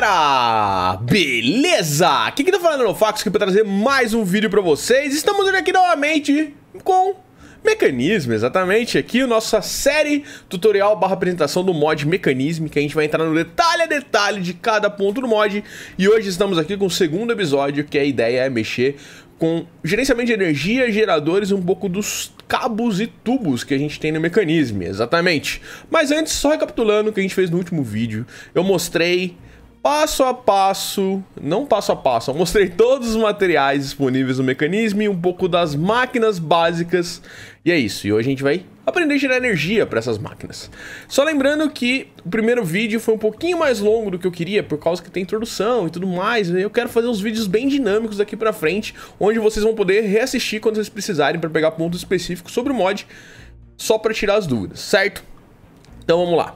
galera, beleza? Aqui que tá falando no Fax aqui pra trazer mais um vídeo pra vocês Estamos hoje aqui novamente com mecanismo, exatamente, aqui a nossa série tutorial barra apresentação do mod mecanismo Que a gente vai entrar no detalhe a detalhe de cada ponto do mod E hoje estamos aqui com o segundo episódio que a ideia é mexer com gerenciamento de energia, geradores um pouco dos cabos e tubos que a gente tem no mecanismo, exatamente. Mas antes, só recapitulando o que a gente fez no último vídeo, eu mostrei passo a passo, não passo a passo, eu mostrei todos os materiais disponíveis no mecanismo e um pouco das máquinas básicas. E é isso, e hoje a gente vai aprender a gerar energia para essas máquinas. Só lembrando que o primeiro vídeo foi um pouquinho mais longo do que eu queria, por causa que tem introdução e tudo mais, eu quero fazer uns vídeos bem dinâmicos daqui para frente, onde vocês vão poder reassistir quando vocês precisarem para pegar pontos específicos sobre o mod, só para tirar as dúvidas, certo? Então vamos lá.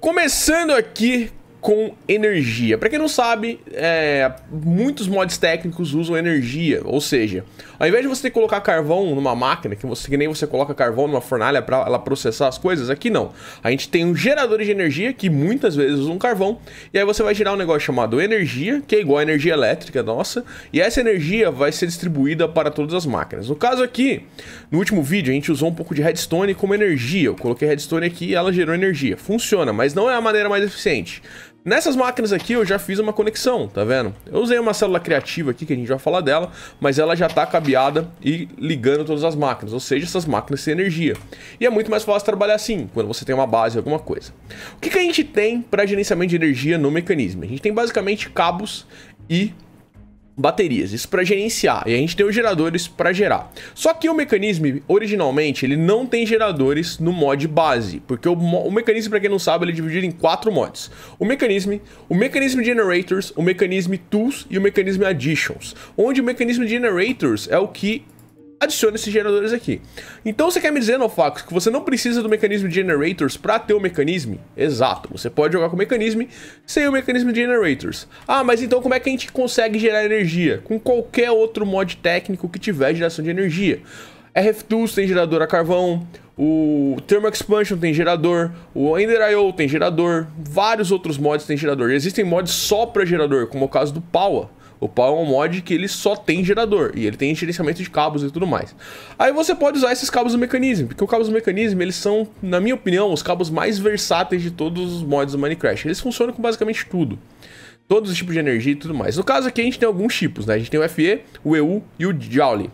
Começando aqui com energia. Para quem não sabe, é, muitos mods técnicos usam energia, ou seja, ao invés de você colocar carvão numa máquina, que, você, que nem você coloca carvão numa fornalha para ela processar as coisas, aqui não. A gente tem um gerador de energia que muitas vezes usa um carvão, e aí você vai gerar um negócio chamado energia, que é igual a energia elétrica nossa, e essa energia vai ser distribuída para todas as máquinas. No caso aqui, no último vídeo a gente usou um pouco de redstone como energia. Eu coloquei redstone aqui e ela gerou energia. Funciona, mas não é a maneira mais eficiente. Nessas máquinas aqui eu já fiz uma conexão, tá vendo? Eu usei uma célula criativa aqui, que a gente vai falar dela, mas ela já está cabeada e ligando todas as máquinas, ou seja, essas máquinas têm energia. E é muito mais fácil trabalhar assim, quando você tem uma base, alguma coisa. O que, que a gente tem para gerenciamento de energia no mecanismo? A gente tem basicamente cabos e baterias, isso para gerenciar, e a gente tem os geradores para gerar. Só que o mecanismo, originalmente, ele não tem geradores no mod base, porque o, o mecanismo, para quem não sabe, ele é dividido em quatro mods. O mecanismo, o mecanismo generators, o mecanismo tools e o mecanismo additions, onde o mecanismo generators é o que adiciona esses geradores aqui. Então você quer me dizer, Nofax, que você não precisa do mecanismo de generators para ter o mecanismo? Exato, você pode jogar com o mecanismo sem o mecanismo de generators. Ah, mas então como é que a gente consegue gerar energia? Com qualquer outro mod técnico que tiver geração de energia. RF-Tools tem gerador a carvão, o Thermo Expansion tem gerador, o Ender.io tem gerador, vários outros mods tem gerador. Existem mods só para gerador, como é o caso do Power. O pau é um mod que ele só tem gerador e ele tem gerenciamento de cabos e tudo mais. Aí você pode usar esses cabos do mecanismo, porque os cabos do mecanismo, eles são, na minha opinião, os cabos mais versáteis de todos os mods do Minecraft. Eles funcionam com basicamente tudo. Todos os tipos de energia e tudo mais. No caso aqui a gente tem alguns tipos, né? A gente tem o FE, o EU e o Jolly.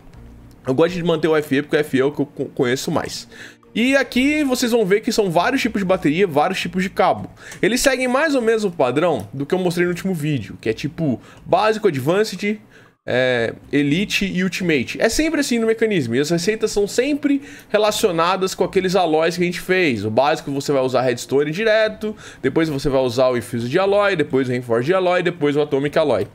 Eu gosto de manter o FE porque o FE é o que eu conheço mais. E aqui vocês vão ver que são vários tipos de bateria, vários tipos de cabo. Eles seguem mais ou menos o padrão do que eu mostrei no último vídeo, que é tipo básico, advanced, é, Elite e Ultimate. É sempre assim no mecanismo. E as receitas são sempre relacionadas com aqueles alóis que a gente fez. O básico você vai usar Redstone direto, depois você vai usar o Infuso de Alloy, depois o Reinforce de Alloy, depois o Atomic Alloy.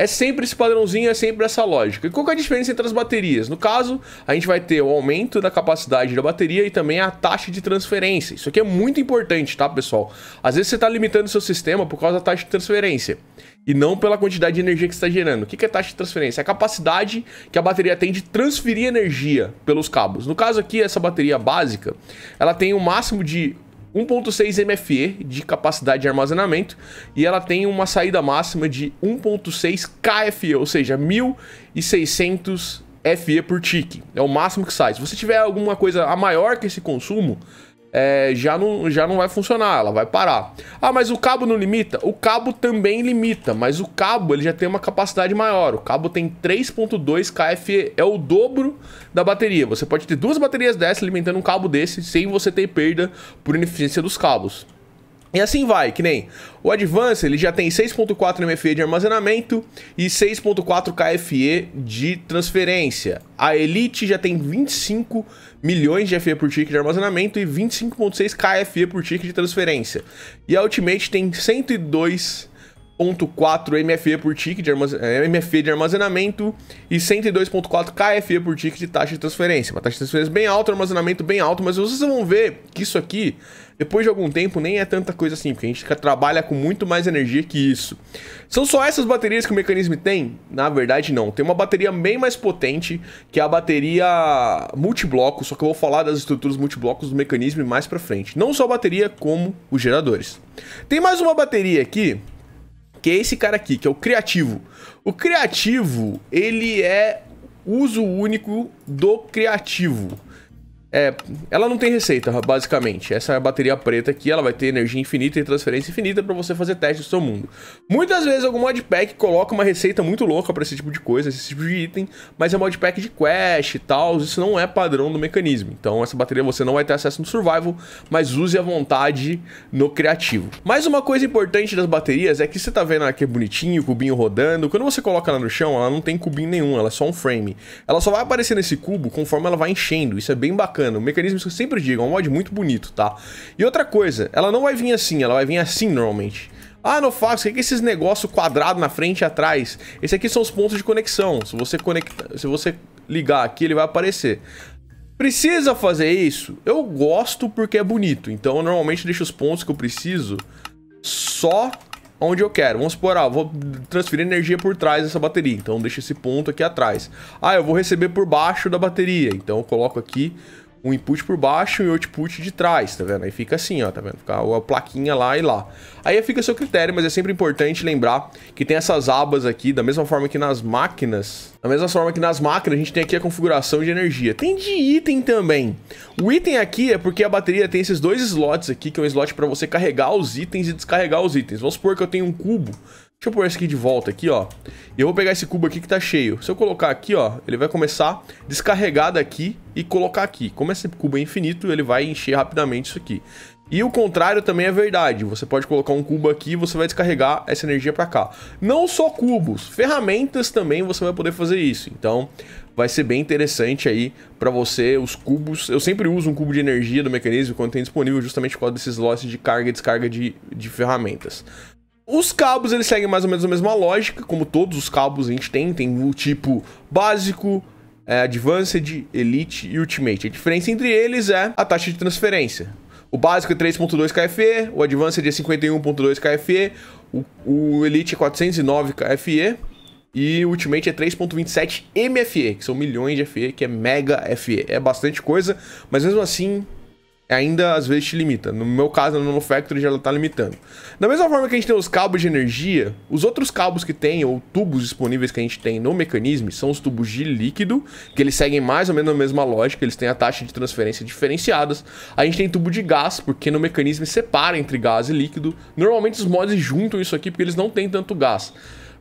É sempre esse padrãozinho, é sempre essa lógica. E qual é a diferença entre as baterias? No caso, a gente vai ter o aumento da capacidade da bateria e também a taxa de transferência. Isso aqui é muito importante, tá, pessoal? Às vezes você está limitando seu sistema por causa da taxa de transferência e não pela quantidade de energia que está gerando. O que é taxa de transferência? É a capacidade que a bateria tem de transferir energia pelos cabos. No caso aqui, essa bateria básica, ela tem o um máximo de 1.6 MFE de capacidade de armazenamento e ela tem uma saída máxima de 1.6 KFE, ou seja, 1.600 FE por tique. É o máximo que sai. Se você tiver alguma coisa a maior que esse consumo, é, já, não, já não vai funcionar, ela vai parar. Ah, mas o cabo não limita? O cabo também limita, mas o cabo ele já tem uma capacidade maior. O cabo tem 3.2 kfe é o dobro da bateria. Você pode ter duas baterias dessa alimentando um cabo desse sem você ter perda por ineficiência dos cabos. E assim vai, que nem o Advance, ele já tem 6.4 MFE de armazenamento e 6.4 KFE de transferência. A Elite já tem 25 milhões de FE por tick de armazenamento e 25.6 KFE por tick de transferência. E a Ultimate tem 102 102.4 MFE por tick de MFE eh, de armazenamento e 102.4 KFE por tick de taxa de transferência. Uma taxa de transferência bem alta, armazenamento bem alto, mas vocês vão ver que isso aqui, depois de algum tempo, nem é tanta coisa assim, porque a gente trabalha com muito mais energia que isso. São só essas baterias que o mecanismo tem? Na verdade, não. Tem uma bateria bem mais potente, que é a bateria multibloco, só que eu vou falar das estruturas multiblocos do mecanismo mais pra frente. Não só a bateria, como os geradores. Tem mais uma bateria aqui que é esse cara aqui, que é o criativo. O criativo, ele é uso único do criativo. É, ela não tem receita, basicamente. Essa é a bateria preta aqui, ela vai ter energia infinita e transferência infinita para você fazer teste do seu mundo. Muitas vezes algum modpack coloca uma receita muito louca para esse tipo de coisa, esse tipo de item, mas é modpack de quest e tal, isso não é padrão do mecanismo. Então essa bateria você não vai ter acesso no survival, mas use à vontade no criativo. Mais uma coisa importante das baterias é que você tá vendo aqui bonitinho, o cubinho rodando, quando você coloca ela no chão, ela não tem cubinho nenhum, ela é só um frame. Ela só vai aparecer nesse cubo conforme ela vai enchendo, isso é bem bacana bacana. O mecanismo que eu sempre digo, é um mod muito bonito, tá? E outra coisa, ela não vai vir assim, ela vai vir assim normalmente. Ah, não faço. O que é esses negócios quadrado na frente e atrás? Esse aqui são os pontos de conexão. Se você conectar, se você ligar aqui, ele vai aparecer. Precisa fazer isso? Eu gosto porque é bonito. Então, eu normalmente deixo os pontos que eu preciso só onde eu quero. Vamos supor, ah, vou transferir energia por trás dessa bateria. Então, deixa esse ponto aqui atrás. Ah, eu vou receber por baixo da bateria. Então, eu coloco aqui um input por baixo e um output de trás, tá vendo? Aí fica assim, ó, tá vendo? Fica a plaquinha lá e lá. Aí fica a seu critério, mas é sempre importante lembrar que tem essas abas aqui, da mesma forma que nas máquinas, da mesma forma que nas máquinas, a gente tem aqui a configuração de energia. Tem de item também. O item aqui é porque a bateria tem esses dois slots aqui, que é um slot para você carregar os itens e descarregar os itens. Vamos supor que eu tenho um cubo Deixa eu pôr esse aqui de volta aqui, ó. E eu vou pegar esse cubo aqui que tá cheio. Se eu colocar aqui, ó, ele vai começar a descarregar daqui e colocar aqui. Como esse cubo é infinito, ele vai encher rapidamente isso aqui. E o contrário também é verdade. Você pode colocar um cubo aqui e você vai descarregar essa energia para cá. Não só cubos, ferramentas também você vai poder fazer isso. Então, vai ser bem interessante aí para você os cubos. Eu sempre uso um cubo de energia do mecanismo quando tem disponível justamente por causa desses lotes de carga e descarga de, de ferramentas. Os cabos, eles seguem mais ou menos a mesma lógica, como todos os cabos a gente tem. Tem o tipo básico, é, Advanced, Elite e Ultimate. A diferença entre eles é a taxa de transferência. O básico é 3.2 KFE, o Advanced é 51.2 KFE, o, o, Elite é 409 KFE e o Ultimate é 3.27 MFE, que são milhões de FE, que é mega FE. É bastante coisa, mas mesmo assim ainda às vezes te limita. No meu caso, no Factory já está limitando. Da mesma forma que a gente tem os cabos de energia, os outros cabos que tem, ou tubos disponíveis que a gente tem no mecanismo, são os tubos de líquido, que eles seguem mais ou menos a mesma lógica, eles têm a taxa de transferência diferenciadas. A gente tem tubo de gás, porque no mecanismo separa entre gás e líquido. Normalmente os mods juntam isso aqui porque eles não têm tanto gás.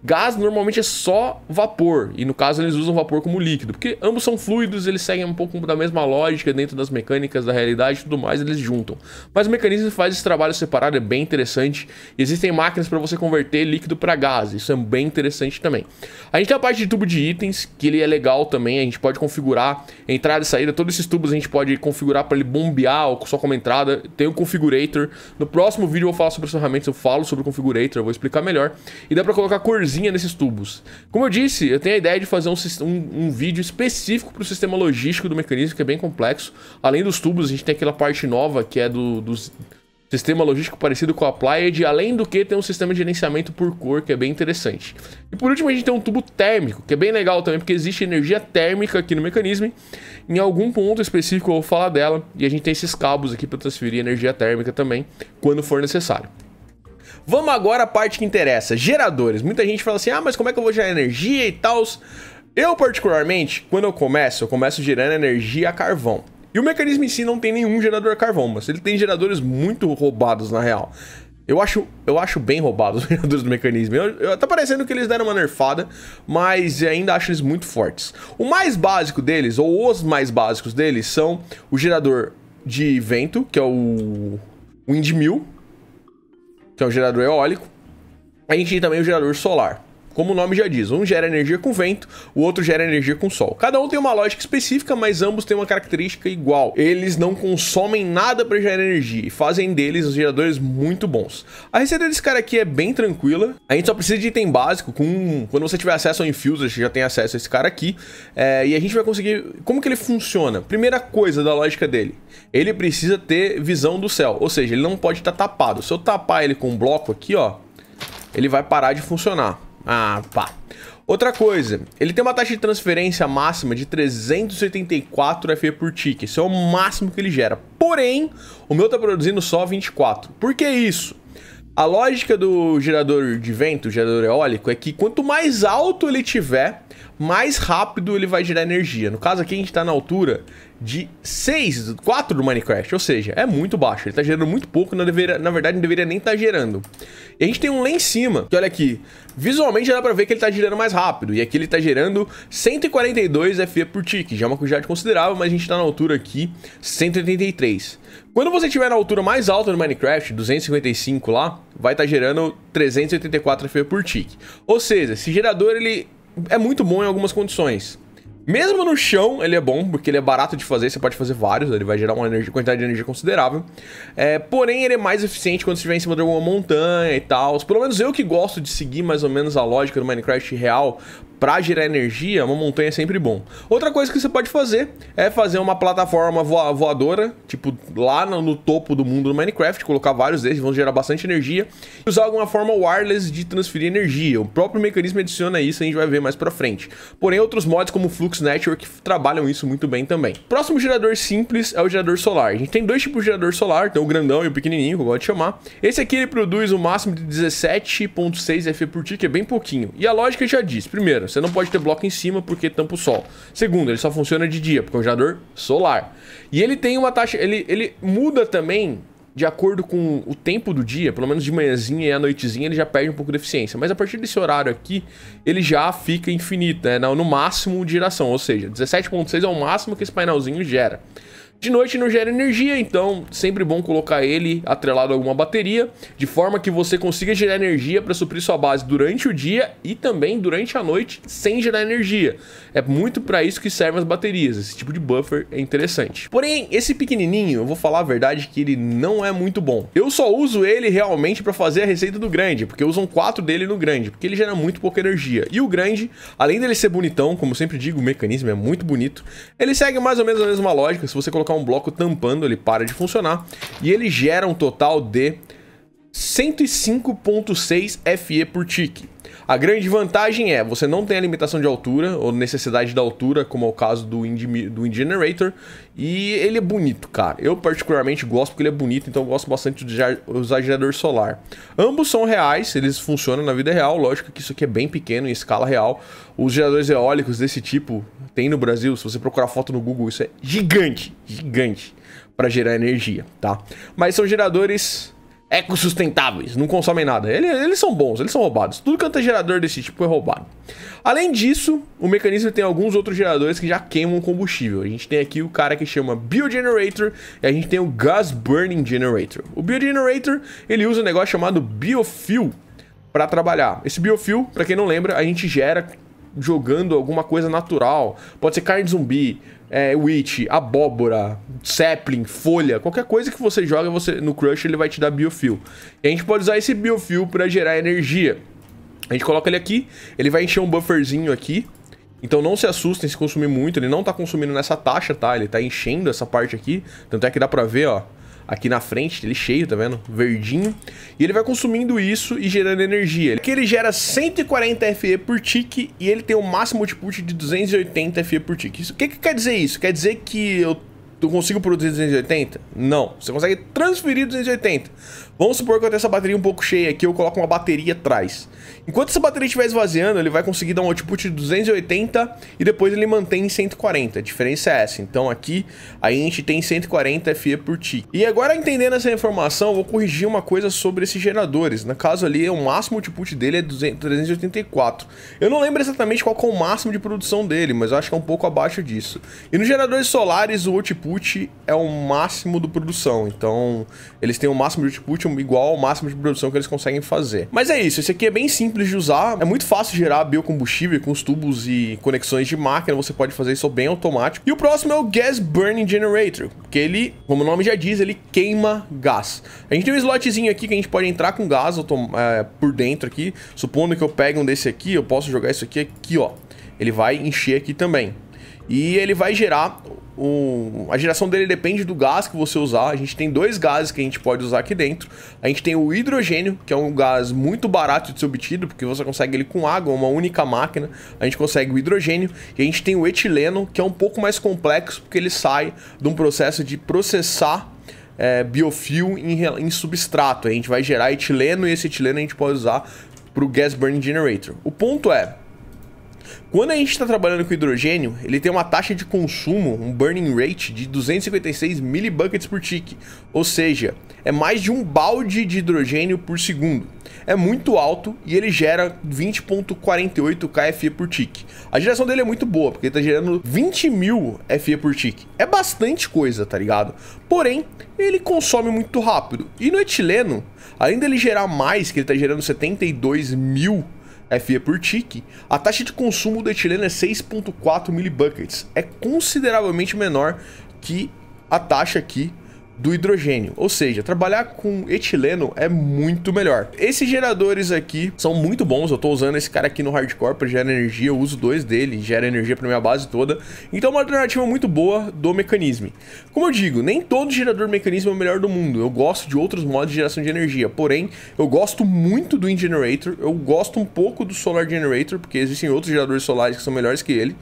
Gás normalmente é só vapor, e no caso eles usam vapor como líquido, porque ambos são fluidos, eles seguem um pouco da mesma lógica dentro das mecânicas da realidade e tudo mais, eles juntam. Mas o mecanismo faz esse trabalho separado, é bem interessante. Existem máquinas para você converter líquido para gás, isso é bem interessante também. A gente tem a parte de tubo de itens, que ele é legal também, a gente pode configurar entrada e saída, todos esses tubos a gente pode configurar para ele bombear ou só como entrada. Tem o configurator. No próximo vídeo eu vou falar sobre as ferramentas, eu falo sobre o configurator, eu vou explicar melhor. E dá para colocar cores corzinha nesses tubos. Como eu disse, eu tenho a ideia de fazer um, um, um vídeo específico para o sistema logístico do mecanismo, que é bem complexo. Além dos tubos, a gente tem aquela parte nova que é do, sistema logístico parecido com a Applied, além do que tem um sistema de gerenciamento por cor que é bem interessante. E por último, a gente tem um tubo térmico, que é bem legal também, porque existe energia térmica aqui no mecanismo. Em algum ponto específico eu vou falar dela, e a gente tem esses cabos aqui para transferir energia térmica também, quando for necessário. Vamos agora à parte que interessa, geradores. Muita gente fala assim, ah, mas como é que eu vou gerar energia e tal? Eu, particularmente, quando eu começo, eu começo gerando energia a carvão. E o mecanismo em si não tem nenhum gerador a carvão, mas ele tem geradores muito roubados, na real. Eu acho, eu acho bem roubados os geradores do mecanismo. Eu, eu, tá parecendo que eles deram uma nerfada, mas ainda acho eles muito fortes. O mais básico deles, ou os mais básicos deles, são o gerador de vento, que é o Windmill, que é um gerador eólico. A gente tem também o gerador solar. Como o nome já diz, um gera energia com vento, o outro gera energia com sol. Cada um tem uma lógica específica, mas ambos têm uma característica igual. Eles não consomem nada para gerar energia e fazem deles os geradores muito bons. A receita desse cara aqui é bem tranquila. A gente só precisa de item básico. Com... Quando você tiver acesso ao Infuser, você já tem acesso a esse cara aqui. É... E a gente vai conseguir... Como que ele funciona? Primeira coisa da lógica dele. Ele precisa ter visão do céu. Ou seja, ele não pode estar tá tapado. Se eu tapar ele com um bloco aqui, ó, ele vai parar de funcionar. Ah, pá. Outra coisa, ele tem uma taxa de transferência máxima de 384 FE por tique. Isso é o máximo que ele gera. Porém, o meu tá produzindo só 24. Por que isso? A lógica do gerador de vento, gerador eólico, é que quanto mais alto ele tiver, mais rápido ele vai gerar energia. No caso aqui, a gente está na altura de 6, 4 do Minecraft, ou seja, é muito baixo. Ele está gerando muito pouco, não deveria, na verdade não deveria nem estar tá gerando. E a gente tem um lá em cima, que olha aqui, visualmente já dá para ver que ele está gerando mais rápido. E aqui ele está gerando 142 FE por tick, já é uma quantidade considerável, mas a gente está na altura aqui 183. Quando você estiver na altura mais alta do Minecraft, 255 lá, vai estar tá gerando 384 FE por tick. Ou seja, esse gerador ele é muito bom em algumas condições. Mesmo no chão, ele é bom, porque ele é barato de fazer, você pode fazer vários, ele vai gerar uma energia, quantidade de energia considerável. É, porém, ele é mais eficiente quando você estiver em cima de alguma montanha e tal. Pelo menos eu que gosto de seguir mais ou menos a lógica do Minecraft real, para gerar energia, uma montanha é sempre bom. Outra coisa que você pode fazer é fazer uma plataforma voadora, tipo lá no, no, topo do mundo do Minecraft, colocar vários desses, vão gerar bastante energia, e usar alguma forma wireless de transferir energia. O próprio mecanismo adiciona isso, a gente vai ver mais para frente. Porém, outros mods como Flux Network trabalham isso muito bem também. Próximo gerador simples é o gerador solar. A gente tem dois tipos de gerador solar, tem o grandão e o pequenininho, como eu gosto de chamar. Esse aqui ele produz o máximo de 17.6 FP por tick, é bem pouquinho. E a lógica já diz, primeiro, você não pode ter bloco em cima porque tampa o sol. Segundo, ele só funciona de dia, porque é um gerador solar. E ele tem uma taxa. Ele, ele muda também de acordo com o tempo do dia, pelo menos de manhãzinha e à noitezinha, ele já perde um pouco de eficiência. Mas a partir desse horário aqui, ele já fica infinito, né? No máximo de geração, ou seja, 17.6 é o máximo que esse painelzinho gera. De noite não gera energia, então sempre bom colocar ele atrelado a alguma bateria, de forma que você consiga gerar energia para suprir sua base durante o dia e também durante a noite sem gerar energia. É muito para isso que servem as baterias, esse tipo de buffer é interessante. Porém, esse pequenininho, eu vou falar a verdade que ele não é muito bom. Eu só uso ele realmente para fazer a receita do grande, porque usam quatro dele no grande, porque ele gera muito pouca energia. E o grande, além dele ser bonitão, como sempre digo, o mecanismo é muito bonito, ele segue mais ou menos a mesma lógica, se você colocar colocar um bloco tampando, ele para de funcionar. E ele gera um total de 105.6 FE por tique. A grande vantagem é, você não tem a limitação de altura, ou necessidade da altura, como é o caso do Indie, do Indie Generator, e ele é bonito, cara. Eu particularmente gosto porque ele é bonito, então eu gosto bastante de usar gerador solar. Ambos são reais, eles funcionam na vida real, lógico que isso aqui é bem pequeno, em escala real. Os geradores eólicos desse tipo tem no Brasil, se você procurar foto no Google, isso é gigante, gigante para gerar energia, tá? Mas são geradores ecossustentáveis, não consomem nada. Eles, eles são bons, eles são roubados. Tudo quanto é gerador desse tipo é roubado. Além disso, o mecanismo tem alguns outros geradores que já queimam combustível. A gente tem aqui o cara que chama Biogenerator e a gente tem o Gas Burning Generator. O Biogenerator, ele usa um negócio chamado Biofuel para trabalhar. Esse Biofuel, para quem não lembra, a gente gera jogando alguma coisa natural. Pode ser carne de zumbi, é, Witch, abóbora, sapling, folha, qualquer coisa que você joga você, no Crush, ele vai te dar biofil. E a gente pode usar esse biofil para gerar energia. A gente coloca ele aqui, ele vai encher um bufferzinho aqui. Então não se assustem se consumir muito, ele não tá consumindo nessa taxa, tá? Ele tá enchendo essa parte aqui, tanto é que dá pra ver, ó aqui na frente, ele cheio, tá vendo? Verdinho. E ele vai consumindo isso e gerando energia. Aqui ele gera 140 FE por tique e ele tem o um máximo output de 280 FE por tique. Isso, o que, que quer dizer isso? Quer dizer que eu Tu consigo produzir 280? Não. Você consegue transferir 280. Vamos supor que eu tenho essa bateria um pouco cheia aqui, eu coloco uma bateria atrás. Enquanto essa bateria estiver esvaziando, ele vai conseguir dar um output de 280 e depois ele mantém em 140. A diferença é essa. Então aqui a gente tem 140 FE por ti. E agora entendendo essa informação, eu vou corrigir uma coisa sobre esses geradores. No caso ali, o máximo output dele é 384. Eu não lembro exatamente qual é o máximo de produção dele, mas eu acho que é um pouco abaixo disso. E nos geradores solares, o output output é o máximo do produção. Então, eles têm o máximo de output igual ao máximo de produção que eles conseguem fazer. Mas é isso, esse aqui é bem simples de usar. É muito fácil gerar biocombustível com os tubos e conexões de máquina. Você pode fazer isso bem automático. E o próximo é o Gas Burning Generator, que ele, como o nome já diz, ele queima gás. A gente tem um slotzinho aqui que a gente pode entrar com gás é, por dentro aqui. Supondo que eu pegue um desse aqui, eu posso jogar isso aqui aqui, ó. Ele vai encher aqui também. E ele vai gerar. Um... A geração dele depende do gás que você usar. A gente tem dois gases que a gente pode usar aqui dentro. A gente tem o hidrogênio, que é um gás muito barato de ser obtido, porque você consegue ele com água, uma única máquina. A gente consegue o hidrogênio. E a gente tem o etileno, que é um pouco mais complexo, porque ele sai de um processo de processar é, em, em substrato. A gente vai gerar etileno e esse etileno a gente pode usar para o gas burning generator. O ponto é, quando a gente está trabalhando com hidrogênio, ele tem uma taxa de consumo, um burning rate, de 256 milibuckets por tick, ou seja, é mais de um balde de hidrogênio por segundo. É muito alto e ele gera 20.48 kFE por tick. A geração dele é muito boa, porque ele está gerando 20 mil FE por tick. É bastante coisa, tá ligado? Porém, ele consome muito rápido. E no etileno, além dele gerar mais, que ele está gerando 72 mil FE é por tique. a taxa de consumo do etileno é 6.4 milibuckets. É consideravelmente menor que a taxa aqui do hidrogênio. Ou seja, trabalhar com etileno é muito melhor. Esses geradores aqui são muito bons. Eu estou usando esse cara aqui no hardcore para gerar energia. Eu uso dois dele, gera energia para minha base toda. Então é uma alternativa muito boa do mecanismo. Como eu digo, nem todo gerador mecanismo é o melhor do mundo. Eu gosto de outros modos de geração de energia. Porém, eu gosto muito do Ingenerator. Eu gosto um pouco do Solar Generator, porque existem outros geradores solares que são melhores que ele.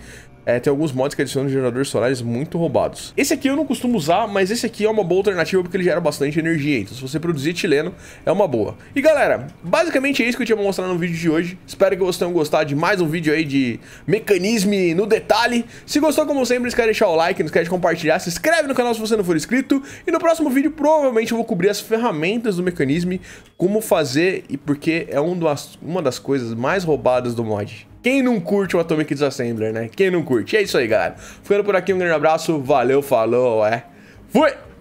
É, tem alguns mods que adicionam geradores solares muito roubados. Esse aqui eu não costumo usar, mas esse aqui é uma boa alternativa porque ele gera bastante energia. Então se você produzir etileno, é uma boa. E galera, basicamente é isso que eu tinha pra mostrar no vídeo de hoje. Espero que vocês tenham gostado de mais um vídeo aí de mecanismo no detalhe. Se gostou, como sempre, não esquece de deixar o like, não esquece de compartilhar, se inscreve no canal se você não for inscrito. E no próximo vídeo, provavelmente, eu vou cobrir as ferramentas do mecanismo, como fazer e porque é um das, uma das coisas mais roubadas do mod. Quem não curte o Atomic Disassembler, né? Quem não curte? é isso aí, galera. Ficando por aqui, um grande abraço. Valeu, falou, é. Fui!